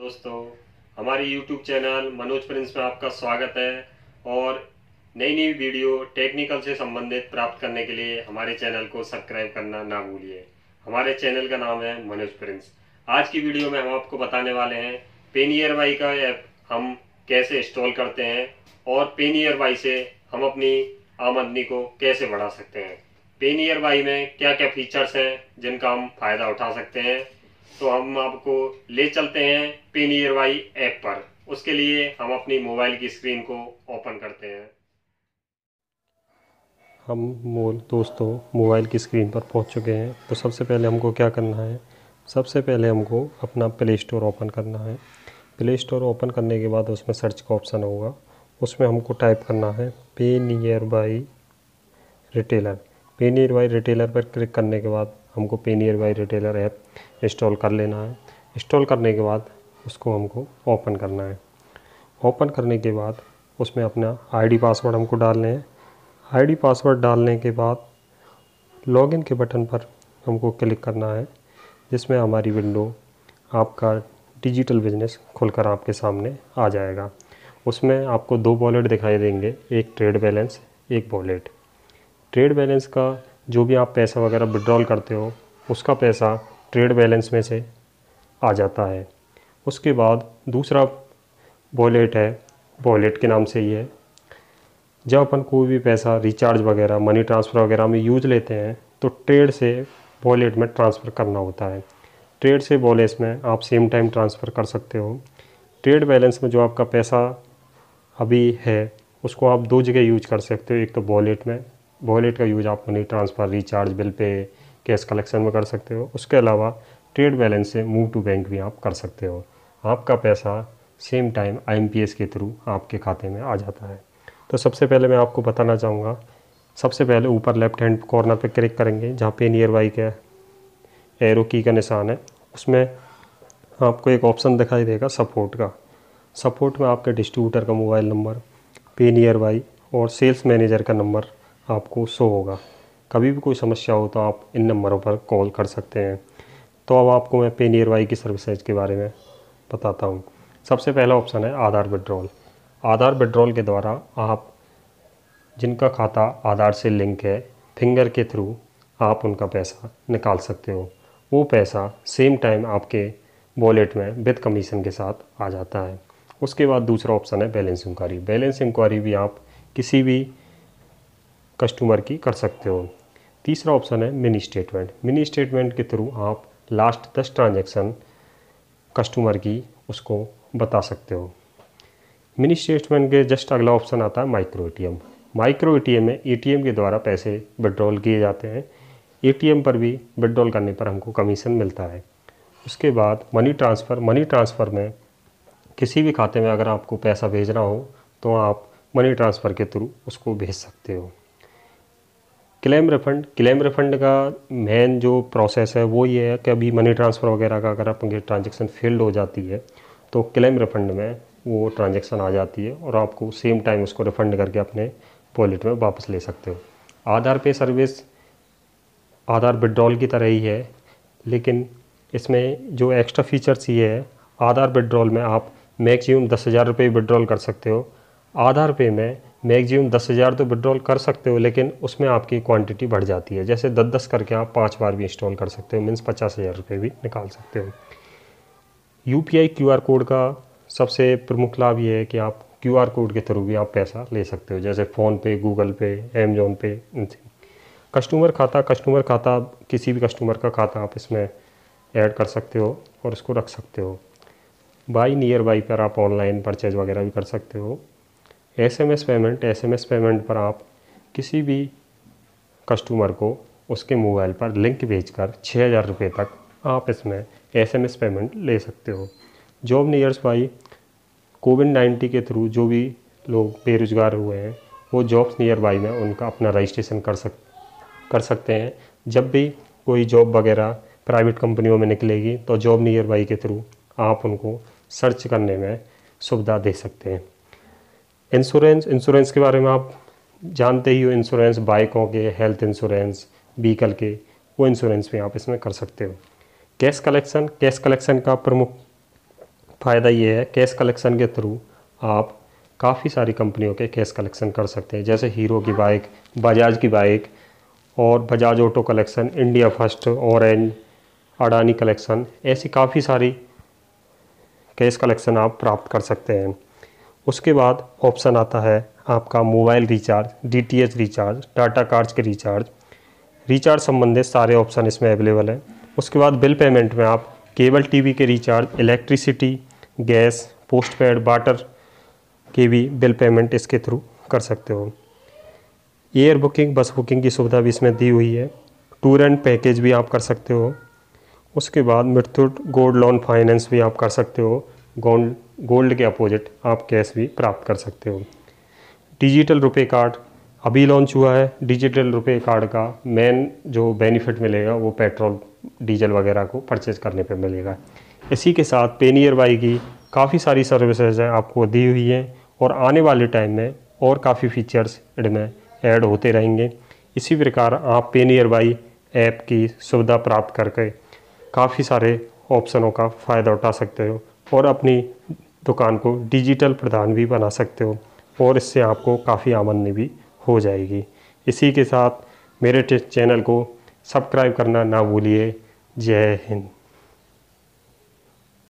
दोस्तों हमारे YouTube channel Manoj Prince में आपका स्वागत है और नई नई वीडियो टेक्निकल से संबंधित प्राप्त करने के लिए हमारे चैनल को सब्सक्राइब करना ना भूलिए हमारे चैनल का नाम है मनोज प्रिंस आज की वीडियो में हम आपको बताने वाले हैं पेनियर वाई का ऐप हम कैसे इंस्टॉल करते हैं और पेनियर वाई से हम अपनी आमदनी को कैसे बढ़ा सकते हैं पेनियर वाई में क्या क्या फीचर्स हैं जिनका हम फायदा उठा सकते हैं तो हम आपको ले चलते हैं पेनियर वाई ऐप पर उसके लिए हम अपनी मोबाइल की स्क्रीन को ओपन करते हैं हम दोस्तों मोबाइल की स्क्रीन पर पहुंच चुके हैं तो सबसे पहले हमको क्या करना है सबसे पहले हमको अपना प्ले स्टोर ओपन करना है प्ले स्टोर ओपन करने के बाद उसमें सर्च का ऑप्शन होगा उसमें हमको टाइप करना है पे नियर बाई रिटेलर पे नियर बाई रिटेलर पर क्लिक करने के बाद हमको पे near PayNearby retailer app install कर लेना है इंस्टॉल करने के बाद उसको हमको ओपन करना है ओपन करने के बाद उसमें अपना आईडी पासवर्ड हमको डालने हैं आईडी पासवर्ड डालने के बाद लॉगिन के बटन पर हमको क्लिक करना है जिसमें हमारी विंडो आपका डिजिटल बिजनेस खुलकर आपके सामने आ जाएगा उसमें आपको दो वॉलेट दिखाई देंगे एक ट्रेड बैलेंस एक वॉलेट ट्रेड बैलेंस का जो भी आप पैसा वगैरह विड्रॉल करते हो उसका पैसा ट्रेड बैलेंस में से आ जाता है उसके बाद दूसरा वॉलेट है वॉलेट के नाम से ही है जब अपन कोई भी पैसा रिचार्ज वगैरह मनी ट्रांसफ़र वगैरह में यूज लेते हैं तो ट्रेड से वॉलेट में ट्रांसफ़र करना होता है ट्रेड से वॉलेट में आप सेम टाइम ट्रांसफ़र कर सकते हो ट्रेड बैलेंस में जो आपका पैसा अभी है उसको आप दो जगह यूज कर सकते हो एक तो वॉलेट में वॉलेट का यूज आप money transfer recharge bill pay cash collection में कर सकते हो उसके अलावा ट्रेड बैलेंस से मूव टू बैंक भी आप कर सकते हो आपका पैसा सेम टाइम आईएमपीएस के थ्रू आपके खाते में आ जाता है तो सबसे पहले मैं आपको बताना चाहूँगा सबसे पहले ऊपर लेफ्ट हैंड कॉर्नर पर क्लिक करेंगे जहाँ पे नियर बाई का एरो की का निशान है उसमें आपको एक ऑप्शन दिखाई देगा सपोर्ट का सपोर्ट में आपके डिस्ट्रीब्यूटर का मोबाइल नंबर पे नियर बाई और सेल्स मैनेजर का नंबर आपको शो होगा कभी भी कोई समस्या हो तो आप इन नंबरों पर कॉल कर सकते हैं तो अब आपको मैं पे नियर वाई की सर्विसेज के बारे में बताता हूँ सबसे पहला ऑप्शन है आधार विड्रॉल आधार विड्रॉल के द्वारा आप जिनका खाता आधार से लिंक है फिंगर के थ्रू आप उनका पैसा निकाल सकते हो वो पैसा सेम टाइम आपके वॉलेट में विद कमीशन के साथ आ जाता है उसके बाद दूसरा ऑप्शन है बैलेंस इंक्वायरी बैलेंस इंक्वायरी भी आप किसी भी कस्टमर की कर सकते हो तीसरा ऑप्शन है मिनी स्टेटमेंट मिनी स्टेटमेंट के थ्रू आप लास्ट दस ट्रांजेक्शन कस्टमर की उसको बता सकते हो मिनी स्टेटमेंट के जस्ट अगला ऑप्शन आता है माइक्रो एटीएम माइक्रो एटीएम में एटीएम के द्वारा पैसे विड्रॉल किए जाते हैं एटीएम पर भी विड्रॉल करने पर हमको कमीशन मिलता है उसके बाद मनी ट्रांसफ़र मनी ट्रांसफ़र में किसी भी खाते में अगर आपको पैसा भेजना हो तो आप मनी ट्रांसफ़र के थ्रू उसको भेज सकते हो क्लेम रिफंड क्लेम रिफंड का मेन जो प्रोसेस है वो ये है कि अभी मनी ट्रांसफ़र वगैरह का अगर आपकी ट्रांजेक्शन फेल्ड हो जाती है तो क्लेम रिफंड में वो ट्रांजेक्शन आ जाती है और आपको सेम टाइम उसको रिफंड करके अपने वॉलेट में वापस ले सकते हो आधार पे सर्विस आधार विड्रॉल की तरह ही है लेकिन इसमें जो एक्स्ट्रा फीचर्स ये है आधार विड्रॉल में आप मैक्सिमम दस हज़ार रुपये विड्रॉल कर सकते हो आधार पे में मैगजिम दस हज़ार तो विड्रॉल कर सकते हो लेकिन उसमें आपकी क्वांटिटी बढ़ जाती है जैसे दस दस करके आप पाँच बार भी इंस्टॉल कर सकते हो मीन्स पचास हज़ार रुपये भी निकाल सकते हो U P I Q R code का सबसे प्रमुख लाभ ये है कि आप क्यू आर कोड के थ्रू भी आप पैसा ले सकते हो जैसे फ़ोनपे गूगल पे अमेजोन पे इनसे कस्टमर खाता कस्टमर खाता किसी भी कस्टमर का खाता आप इसमें ऐड कर सकते हो और उसको रख सकते हो बाई नियर बाई पर आप ऑनलाइन परचेज वगैरह भी कर सकते हो एसएमएस पेमेंट एसएमएस पेमेंट पर आप किसी भी कस्टमर को उसके मोबाइल पर लिंक भेजकर छः हज़ार रुपये तक आप इसमें एसएमएस पेमेंट ले सकते हो job nears by Covid ninety के थ्रू जो भी लोग बेरोजगार हुए हैं वो जॉब्स नियर बाई में उनका अपना रजिस्ट्रेशन कर सक कर सकते हैं जब भी कोई जॉब वगैरह प्राइवेट कंपनियों में निकलेगी तो जॉब नियर बाई के थ्रू आप उनको सर्च करने में सुविधा दे सकते हैं इंश्योरेंस इंश्योरेंस के बारे में आप जानते ही हो इंश्योरेंस बाइकों के हेल्थ इंश्योरेंस व्हीकल के वो इंश्योरेंस भी आप इसमें कर सकते हो कैश कलेक्शन कैश कलेक्शन का प्रमुख फ़ायदा ये है कैश कलेक्शन के थ्रू आप काफ़ी सारी कंपनियों के कैश कलेक्शन कर सकते हैं जैसे हीरो की बाइक बजाज की बाइक और Bajaj auto collection India first orange Adani collection ऐसी काफ़ी सारी कैश कलेक्शन आप प्राप्त कर सकते हैं उसके बाद ऑप्शन आता है आपका mobile recharge DTH recharge data cards के रिचार्ज रिचार्ज संबंधित सारे ऑप्शन इसमें अवेलेबल हैं उसके बाद बिल पेमेंट में आप केबल टीवी के recharge electricity gas post paid water की भी बिल पेमेंट इसके थ्रू कर सकते हो एयर बुकिंग बस बुकिंग की सुविधा भी इसमें दी हुई है टूर एंड पैकेज भी आप कर सकते हो उसके बाद मृत्यु गोल्ड लोन फाइनेंस भी आप कर सकते हो गोल्ड गोल्ड के अपोजिट आप कैश भी प्राप्त कर सकते हो डिजिटल रुपए कार्ड अभी लॉन्च हुआ है डिजिटल रुपए कार्ड का मेन जो बेनिफिट मिलेगा वो पेट्रोल डीजल वगैरह को परचेज़ करने पे मिलेगा इसी के साथ पेनियर बाई की काफ़ी सारी सर्विसेज हैं आपको दी हुई हैं और आने वाले टाइम में और काफ़ी फीचर्स इनमें ऐड होते रहेंगे इसी प्रकार आप पेनियर बाई ऐप की सुविधा प्राप्त करके काफ़ी सारे ऑप्शनों का फ़ायदा उठा सकते हो और अपनी दुकान को डिजिटल प्रधान भी बना सकते हो और इससे आपको काफ़ी आमदनी भी हो जाएगी इसी के साथ मेरे चैनल को सब्सक्राइब करना ना भूलिए जय हिंद